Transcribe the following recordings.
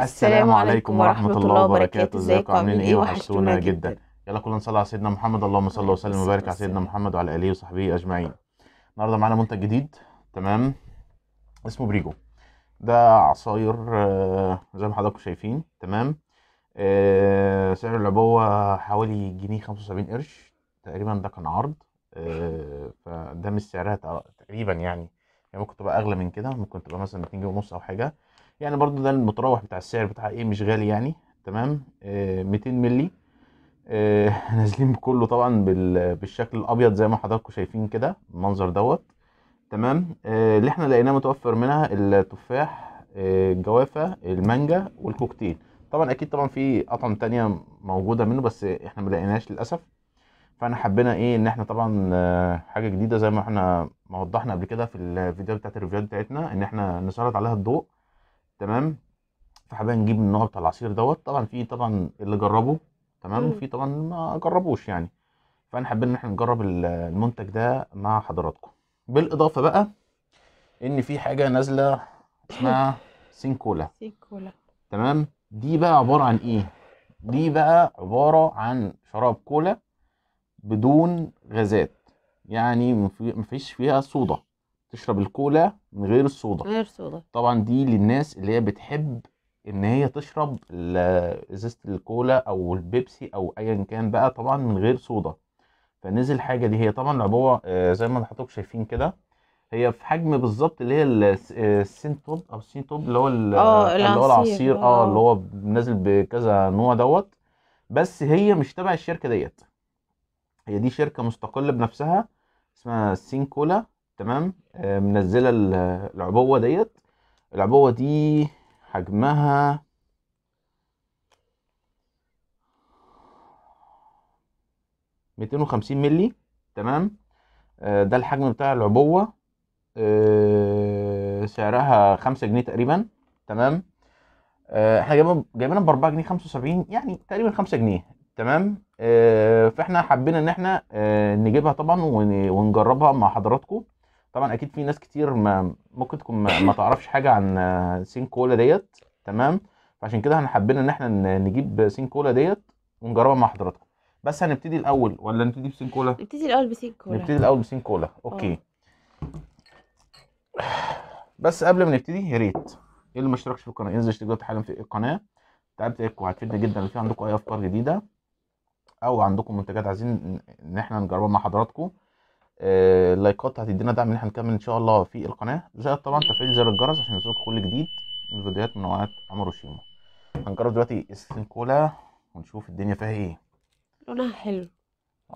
السلام عليكم ورحمة الله وبركاته ازيكم عاملين ايه, ايه؟ وحشتونا جدا يلا كلنا نصلي على سيدنا محمد اللهم صل وسلم وبارك على سيدنا محمد وعلى اله وصحبه اجمعين النهارده معانا منتج جديد تمام اسمه بريجو ده عصاير آه، زي ما حضراتكم شايفين تمام آه، سعر العبوة حوالي جنيه خمسة وسبعين قرش تقريبا ده كان عرض آه، فده مش سعرها تقريبا يعني يعني ممكن تبقى اغلى من كده ممكن تبقى مثلا 2 جنيه ونص او حاجه يعني برضو ده المتراوح بتاع السعر بتاع ايه مش غالي يعني تمام آه 200 مللي آه نازلين كله طبعا بالشكل الابيض زي ما حضراتكم شايفين كده المنظر دوت تمام آه اللي احنا لقيناه متوفر منها التفاح آه الجوافه المانجا والكوكتيل طبعا اكيد طبعا في اطعم تانية موجوده منه بس احنا ما لقيناش للاسف فانا حبينا ايه ان احنا طبعا آه، حاجه جديده زي ما احنا ما وضحنا قبل كده في الفيديو بتاعت الريفيوهات بتاعتنا ان احنا نسلط عليها الضوء تمام فحابين نجيب النوع بتاع العصير دوت طبعا في طبعا اللي جربه تمام وفي طبعا ما جربوش يعني فانا حابين ان احنا نجرب المنتج ده مع حضراتكم بالاضافه بقى ان في حاجه نازله اسمها سينكولا سينكولا تمام دي بقى عباره عن ايه دي بقى عباره عن شراب كولا بدون غازات يعني مفيش فيها صودا تشرب الكولا من غير الصودا غير صودا طبعا دي للناس اللي هي بتحب ان هي تشرب ازازه الكولا او البيبسي او ايا كان بقى طبعا من غير صودا فنزل حاجه دي هي طبعا عبوه آه، زي ما حضراتكم شايفين كده هي في حجم بالظبط اللي هي السنتوب آه، او السنتوب اللي هو آه، اللي هو العصير، اه آه. اللي هو نازل بكذا نوع دوت بس هي مش تبع الشركه ديت هي دي شركه مستقله بنفسها اسمها سينكولا تمام آه، منزله العبوه ديت العبوه دي حجمها ميتين وخمسين ملي تمام آه، ده الحجم بتاع العبوه آه، سعرها خمسة جنيه تقريبا تمام احنا جايبينها باربعة جنيه خمسة وسبعين يعني تقريبا خمسة جنيه تمام فاحنا حبينا ان احنا نجيبها طبعا ونجربها مع حضراتكم طبعا اكيد في ناس كتير ما ممكن تكون ما تعرفش حاجه عن آه، سين كولا ديت تمام فعشان كده احنا حبينا ان احنا نجيب سين كولا ديت ونجربها مع حضراتكم بس هنبتدي الاول ولا نبتدي بسين كولا نبتدي الاول بسين كولا نبتدي الاول بسين كولا آه. اوكي بس قبل ما نبتدي يا ريت اللي ما اشتركش في القناه انزل اشترك دلوقتي حالا في القناه تعبت لكم هتفيدنا جدا لو في عندكم اي افكار جديده او عندكم منتجات عايزين ان احنا نجربها مع حضراتكم آه، اللايكات هتدينا دعم ان احنا نكمل ان شاء الله في القناه زائد طبعا تفعيل زر الجرس عشان يوصلك كل جديد من فيديوهات من نوعات امروشيما هنجرب دلوقتي السنكولا ونشوف الدنيا فيها ايه لونها حلو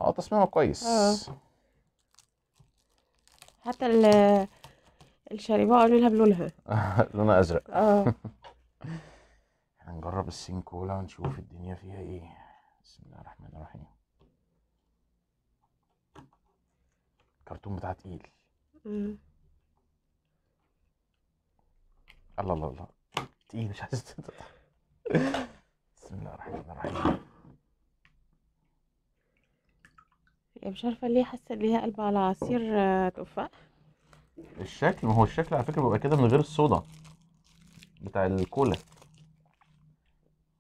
اه تصميمها كويس اه حتى ال الشاربه قالوا لها بلونها لونها ازرق اه هنجرب السنكولا ونشوف الدنيا فيها ايه بسم الله الرحمن الرحيم الكرتون بتاع تقيل الله الله الله تقيل مش عايز بسم الله الرحمن الرحيم يعني مش عارفه ليه حاسه ان هي قلبه على عصير آه، تفاح الشكل ما هو الشكل على فكره بيبقى كده من غير الصودا بتاع الكولا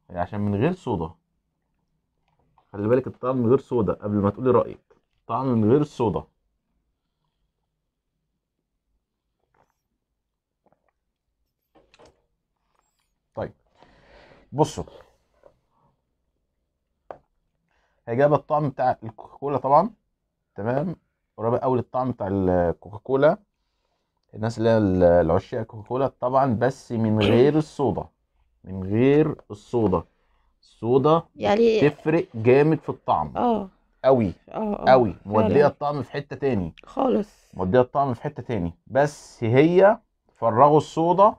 يعني عشان من غير صودا خلي بالك الطعم من غير صودا قبل ما تقولي رايك طعم من غير صودا بصوا هي جايبه الطعم بتاع الكوكاكولا طبعا تمام قريبه اول الطعم بتاع الكوكاكولا الناس اللي هي العشاق الكوكاكولا طبعا بس من غير الصودا من غير الصودا الصودا يعني تفرق جامد في الطعم اه قوي اه, آه. قوي موديه الطعم في حته تاني خالص موديه الطعم في حته تاني بس هي فرغوا الصودا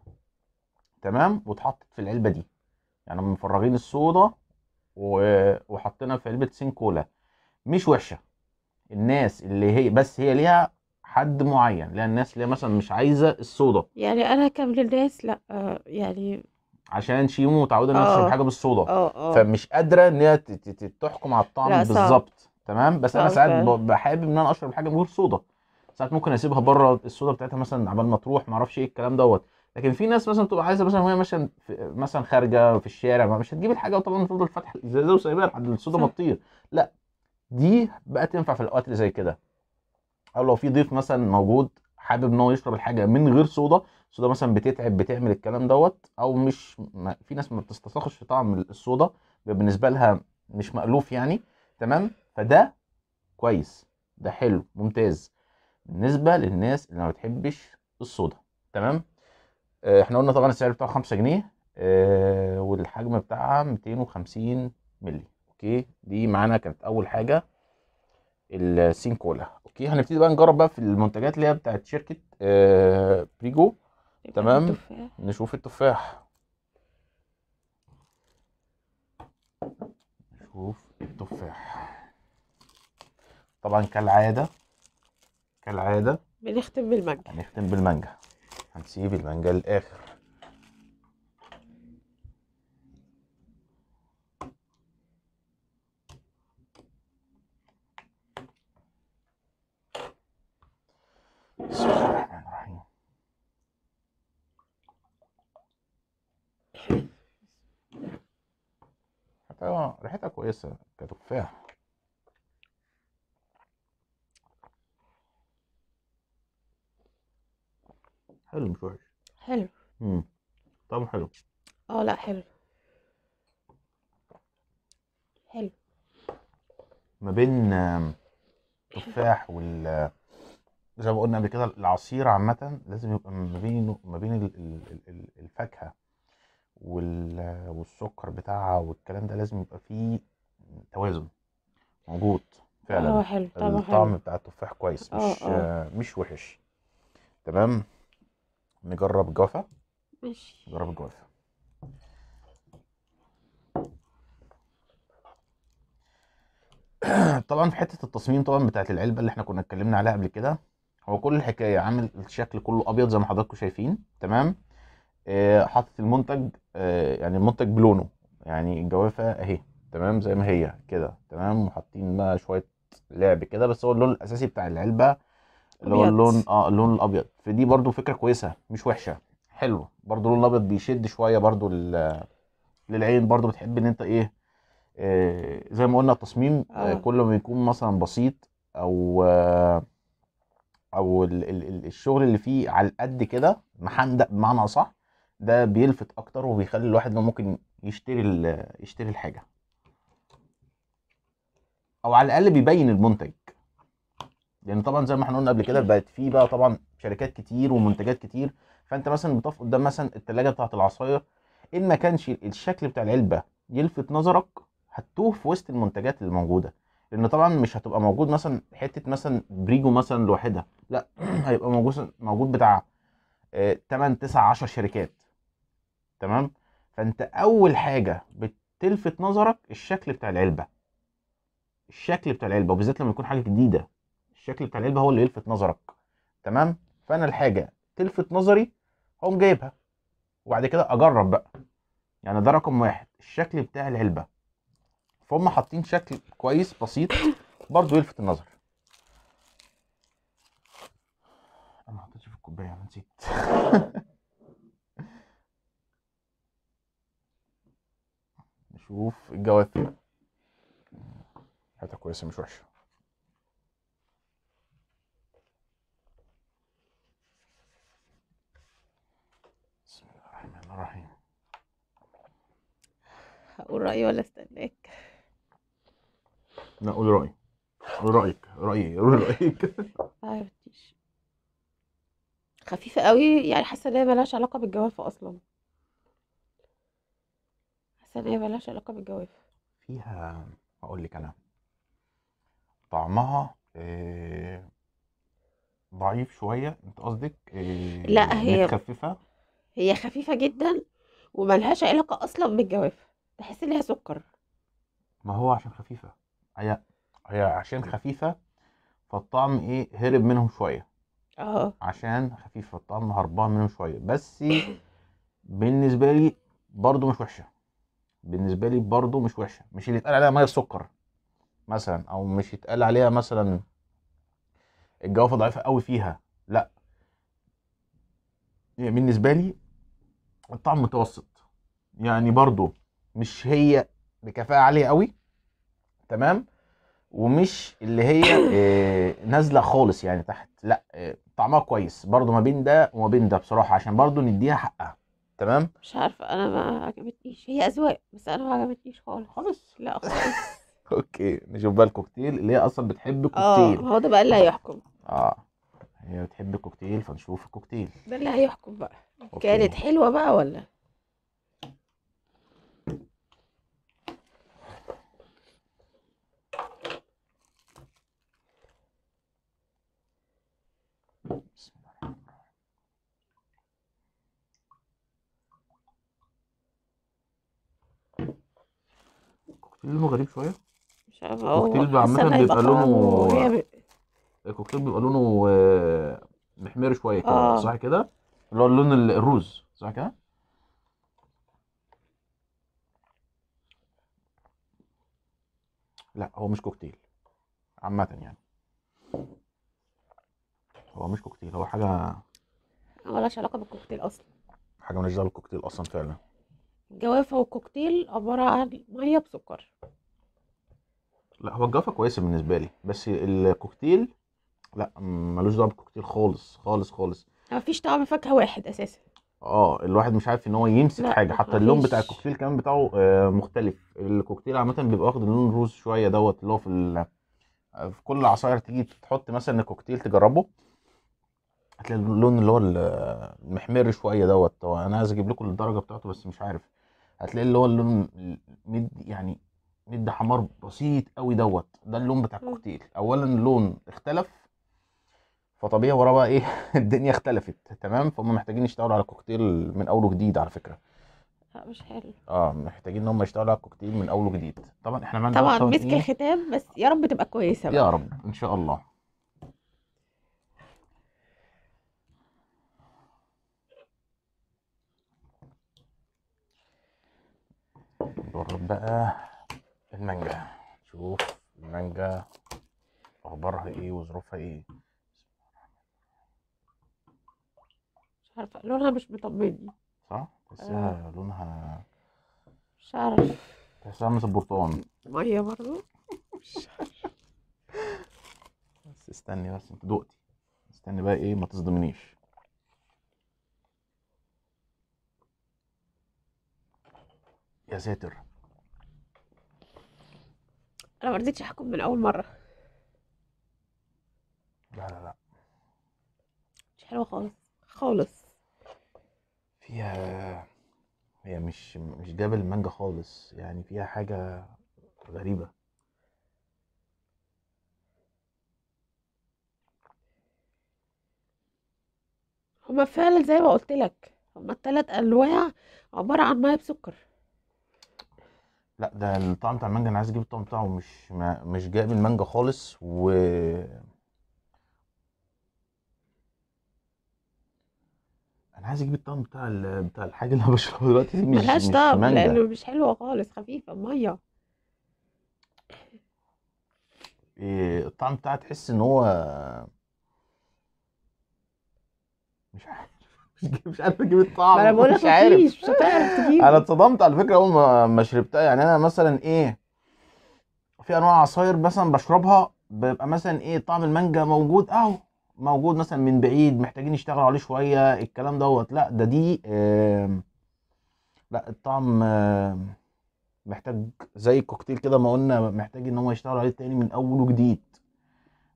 تمام واتحطت في العلبه دي يعني مفرغين الصودا وحطينا في علبه سين كولا مش وحشه الناس اللي هي بس هي ليها حد معين لان الناس اللي مثلا مش عايزه الصودا يعني انا كامل الناس لا يعني عشان شيمو متعوده انها تشرب آه. حاجه بالصودا اه اه فمش قادره ان هي تحكم على الطعم بالظبط تمام بس انا ساعات بحب ان انا اشرب حاجه من غير صودا ساعات ممكن اسيبها بره الصودا بتاعتها مثلا عبال ما تروح ما اعرفش ايه الكلام دوت لكن في ناس مثلا تبقى عايزه مثلا وهي ماشيه مثلا خارجه في الشارع ما مش هتجيب الحاجه وطبعا تفضل فاتحه الازازه وسايبها لحد الصودا ما تطير لا دي بقى تنفع في الاوقات اللي زي كده او لو في ضيف مثلا موجود حابب ان هو يشرب الحاجه من غير صودا الصودا مثلا بتتعب بتعمل الكلام دوت او مش ما في ناس ما بتستساغش في طعم الصودا بالنسبه لها مش مألوف يعني تمام فده كويس ده حلو ممتاز بالنسبه للناس اللي ما بتحبش الصودا تمام آه، احنا قلنا طبعا السعر بتاعه 5 جنيه آه، والحجم بتاعها 250 مللي اوكي دي معانا كانت اول حاجه السين كولا اوكي هنبتدي بقى نجرب بقى في المنتجات اللي هي بتاعت شركه بيجو آه، بريجو تمام التفاح. نشوف التفاح نشوف التفاح طبعا كالعاده كالعاده بنختم بالمانجا هنختم بالمانجا هنسيب المانجا للاخر بسم الله الرحمن الرحيم ريحتها كويسه كتفاح حلو مش وحش حلو طعم طعمه حلو اه لا حلو حلو ما بين التفاح وال زي ما قلنا قبل كده العصير عامة لازم يبقى ما بين ما بين الفاكهة والسكر بتاعها والكلام ده لازم يبقى فيه توازن موجود فعلا اه حلو الطعم حلو. بتاع التفاح كويس آه، مش أوه. مش وحش تمام نجرب جوافه ماشي نجرب الجوافه طبعا في حته التصميم طبعا بتاعت العلبه اللي احنا كنا اتكلمنا عليها قبل كده هو كل الحكايه عامل الشكل كله ابيض زي ما حضراتكم شايفين تمام آه حاطط المنتج آه يعني المنتج بلونه يعني الجوافه اهي تمام زي ما هي كده تمام وحاطين بقى شويه لعب كده بس هو اللون الاساسي بتاع العلبه اللي هو اللون اه اللون الابيض فدي برضو فكره كويسه مش وحشه حلو برضو اللون الابيض بيشد شويه برضو للعين برضو بتحب ان انت ايه آه زي ما قلنا التصميم آه. آه كله بيكون مثلا بسيط او آه او ال ال الشغل اللي فيه على قد كده محندق بمعنى صح ده بيلفت اكتر وبيخلي الواحد لو ممكن يشتري يشتري الحاجه او على الاقل بيبين المنتج لان طبعا زي ما احنا قلنا قبل كده بقت في بقى طبعا شركات كتير ومنتجات كتير فانت مثلا بتقف قدام مثلا التلاجه بتاعت العصاير ان ما كانش الشكل بتاع العلبه يلفت نظرك هتتوه في وسط المنتجات اللي موجوده لان طبعا مش هتبقى موجود مثلا حته مثلا بريجو مثلا لوحدها لا هيبقى موجود موجود بتاع 8 9 10 شركات تمام فانت اول حاجه بتلفت نظرك الشكل بتاع العلبه الشكل بتاع العلبه وبالذات لما يكون حاجه جديده الشكل بتاع العلبه هو اللي يلفت نظرك تمام فانا الحاجه تلفت نظري هقوم جايبها وبعد كده اجرب بقى يعني ده رقم واحد الشكل بتاع العلبه فهم حاطين شكل كويس بسيط برضو يلفت النظر انا حطيتش في الكوبايه انا نسيت نشوف الجوافه حته كويسه مش وحشه هقول رأيي ولا استناك لا قول رأيي قول رأيك رأيي قول رأيك خفيفة قوي يعني حاسة ان هي ملهاش علاقة بالجوافة اصلا حاسة ان هي ملهاش علاقة بالجوافة فيها هقول لك انا طعمها آه، ضعيف شوية انت قصدك آه، لا هي خفيفه هي خفيفة جدا وملهاش علاقة اصلا بالجوافة تحس ليها سكر ما هو عشان خفيفه هي هي عشان خفيفه فالطعم ايه هرب منهم شويه اه عشان خفيفه الطعم هربان منهم شويه بس بالنسبه لي برضو مش وحشه بالنسبه لي برضو مش وحشه مش اللي يتقال عليها ميه سكر مثلا او مش يتقال عليها مثلا الجوافه ضعيفه قوي فيها لا يعني بالنسبه لي الطعم متوسط يعني برضو مش هي بكفاءه عاليه قوي تمام ومش اللي هي آه، نازله خالص يعني تحت لا آه، طعمها كويس برضو ما بين ده وما بين ده بصراحه عشان برضو نديها حقها تمام مش عارفه انا ما عجبتنيش هي اذواق بس انا ما عجبتنيش خالص خالص لا خالص اوكي نشوف بقى الكوكتيل اللي هي اصلا بتحب آه، كوكتيل اه هو ده بقى اللي هيحكم اه هي بتحب الكوكتيل فنشوف الكوكتيل ده اللي هيحكم بقى أوكي. كانت حلوه بقى ولا لونه غريب شويه مش عارفه الكوكتيل عامه بيبقى لونه الكوكتيل بيبقى لونه آه، محمر شويه كده آه. صح كده اللي هو لون الروز صح كده لا هو مش كوكتيل عامه يعني هو مش كوكتيل هو حاجه ملهاش علاقه بالكوكتيل اصلا حاجه ملهاش دعوه بالكوكتيل اصلا فعلا جوافة وكوكتيل عبارة عن مية بسكر لا هو الجوافة كويسة بالنسبة لي بس الكوكتيل لا ملوش دعوة بالكوكتيل خالص خالص خالص مفيش طعم فاكهة واحد أساسا اه الواحد مش عارف ان هو يمسك حاجه حتى اللون بتاع الكوكتيل كمان بتاعه آه مختلف الكوكتيل عامه بيبقى واخد اللون روز شويه دوت اللي هو في في كل العصاير تيجي تحط مثلا الكوكتيل تجربه هتلاقي اللون اللي هو المحمر شويه دوت انا عايز اجيب لكم الدرجه بتاعته بس مش عارف هتلاقي اللي هو اللون مد يعني مد حمار بسيط قوي دوت ده اللون بتاع الكوكتيل اولا اللون اختلف فطبيعي وراه بقى ايه الدنيا اختلفت تمام فهم محتاجين يشتغلوا على كوكتيل من اول وجديد على فكره لا مش حلو اه محتاجين ان هم يشتغلوا على الكوكتيل من اول وجديد طبعا احنا ما طبعا مسك إيه؟ الختام بس يا رب تبقى كويسه بقى. يا رب ان شاء الله نجرب بقى المانجا شوف المانجا اخبارها ايه وظروفها ايه مش عارفه لونها مش مطمني صح تحسها آه. لونها مش عارف تحسها مثل البرتقال ميه برضو مش عارف بس استني بس انت دقتي استني بقى ايه ما تصدمنيش يا ساتر انا ما رضيتش احكم من اول مره لا لا لا مش حلوه خالص خالص فيها هي مش مش جبل مانجا خالص يعني فيها حاجه غريبه هما فعلا زي ما قلت لك هما الثلاث انواع عباره عن ميه بسكر لا ده الطعم بتاع المانجا انا عايز اجيب الطعم بتاعه مش ما مش جايب المانجا خالص و انا عايز اجيب الطعم بتاع ال... بتاع الحاجه اللي انا بشربها دلوقتي مش مش ملهاش مش طعم مانجا لانه مش حلوه خالص خفيفه ميه إيه الطعم بتاعها تحس ان هو مش عارف مش عارف اجيب الطعم انا بقول لك مش عارف مش هتعرف تجيب انا اتصدمت على فكره اول ما ما شربتها يعني انا مثلا ايه في انواع عصاير مثلا بشربها بيبقى مثلا ايه طعم المانجا موجود اهو موجود مثلا من بعيد محتاجين يشتغلوا عليه شويه الكلام دوت لا ده دي آه لا الطعم آه محتاج زي الكوكتيل كده ما قلنا محتاج ان هم يشتغلوا عليه تاني من اول وجديد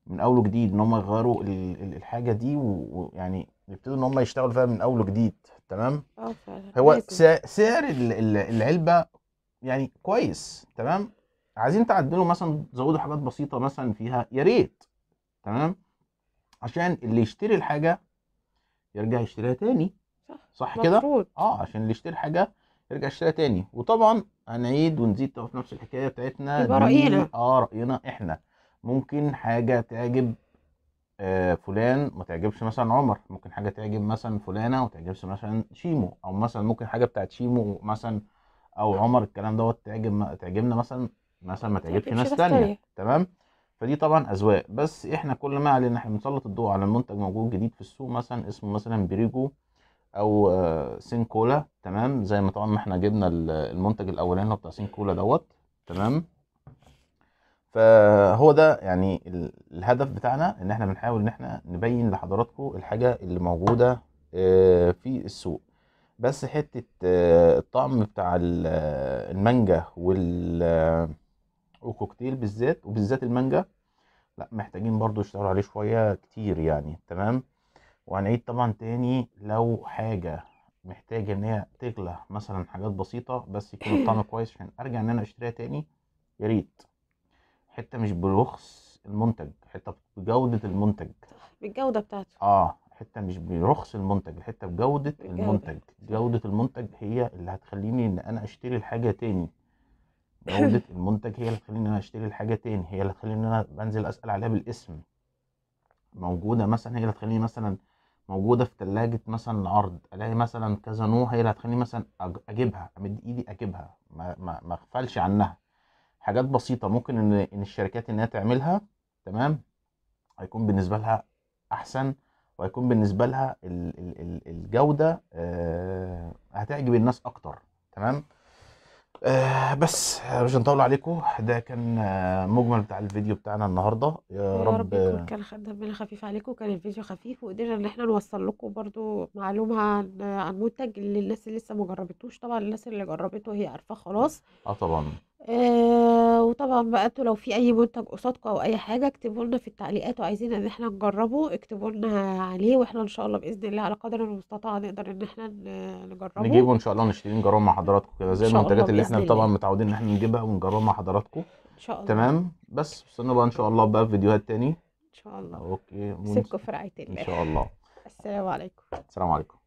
من اول وجديد ان هم يغيروا الحاجه دي ويعني يبتدوا ان هم يشتغلوا فيها من اول وجديد تمام اه فعلا هو سعر العلبه يعني كويس تمام عايزين تعدلوا مثلا تزودوا حاجات بسيطه مثلا فيها يا ريت تمام عشان اللي يشتري الحاجه يرجع يشتريها تاني صح صح كده اه عشان اللي يشتري حاجه يرجع يشتريها تاني وطبعا هنعيد ونزيد في نفس الحكايه بتاعتنا يبقى راينا اه راينا احنا ممكن حاجه تعجب آه، فلان ما تعجبش مثلا عمر ممكن حاجه تعجب مثلا فلانه وما تعجبش مثلا شيمو او مثلا ممكن حاجه بتاعت شيمو مثلا او عمر الكلام دوت تعجب تعجبنا مثلا مثلا ما تعجبش ناس تانية تمام فدي طبعا اذواق بس احنا كل ما علينا احنا بنسلط الضوء على المنتج موجود جديد في السوق مثلا اسمه مثلا بريجو او آه، سينكولا تمام زي ما طبعا ما احنا جبنا المنتج الاولاني بتاع هو بتاع سينكولا دوت تمام فهو ده يعني الهدف بتاعنا ان احنا بنحاول ان احنا نبين لحضراتكم الحاجه اللي موجوده آه، في السوق بس حته آه، الطعم بتاع آه، المانجا وال وكوكتيل بالذات وبالذات المانجا لا محتاجين برضو يشتغلوا عليه شويه كتير يعني تمام وهنعيد طبعا تاني لو حاجه محتاجه ان هي تغلى مثلا حاجات بسيطه بس يكون الطعم كويس عشان ارجع ان انا اشتريها تاني يا ريت حته مش برخص المنتج حته بجوده المنتج بالجوده بتاعته اه حته مش برخص المنتج حته بجوده بالجودة. المنتج جوده المنتج هي اللي هتخليني ان انا اشتري الحاجه تاني جوده المنتج هي اللي هتخليني ان انا اشتري الحاجه تاني هي اللي هتخليني ان انا بنزل اسال عليها بالاسم موجوده مثلا هي اللي هتخليني مثلا موجوده في ثلاجه مثلا العرض الاقي مثلا كذا نوع هي اللي هتخليني مثلا اجيبها امد ايدي اجيبها ما, ما, ما اغفلش عنها حاجات بسيطه ممكن ان ان الشركات انها تعملها تمام هيكون بالنسبه لها احسن وهيكون بالنسبه لها الجوده آه، هتعجب الناس اكتر تمام آه بس مش هنطول عليكم ده كان آه، مجمل بتاع الفيديو بتاعنا النهارده يا, يا رب, رب يكون كان دمنا خفيف عليكم كان الفيديو خفيف وقدرنا ان احنا نوصل لكم برضو معلومه عن عن منتج للناس اللي لسه ما جربتوش طبعا الناس اللي جربته هي عارفاه خلاص اه طبعا آه وطبعا بقى انتوا لو في اي منتج قصادكم او اي حاجه اكتبوا لنا في التعليقات وعايزين ان احنا نجربه اكتبوا لنا عليه واحنا ان شاء الله باذن الله على قدر المستطاع نقدر ان احنا نجربه نجيبه ان شاء الله نشتري نجربه مع حضراتكم كده زي المنتجات اللي احنا طبعا متعودين ان احنا نجيبها ونجربها مع حضراتكم ان شاء الله تمام بس وصلنا بقى ان شاء الله بقى في فيديوهات تاني ان شاء الله اوكي سيبكم في رعايه الله ان شاء الله السلام عليكم السلام عليكم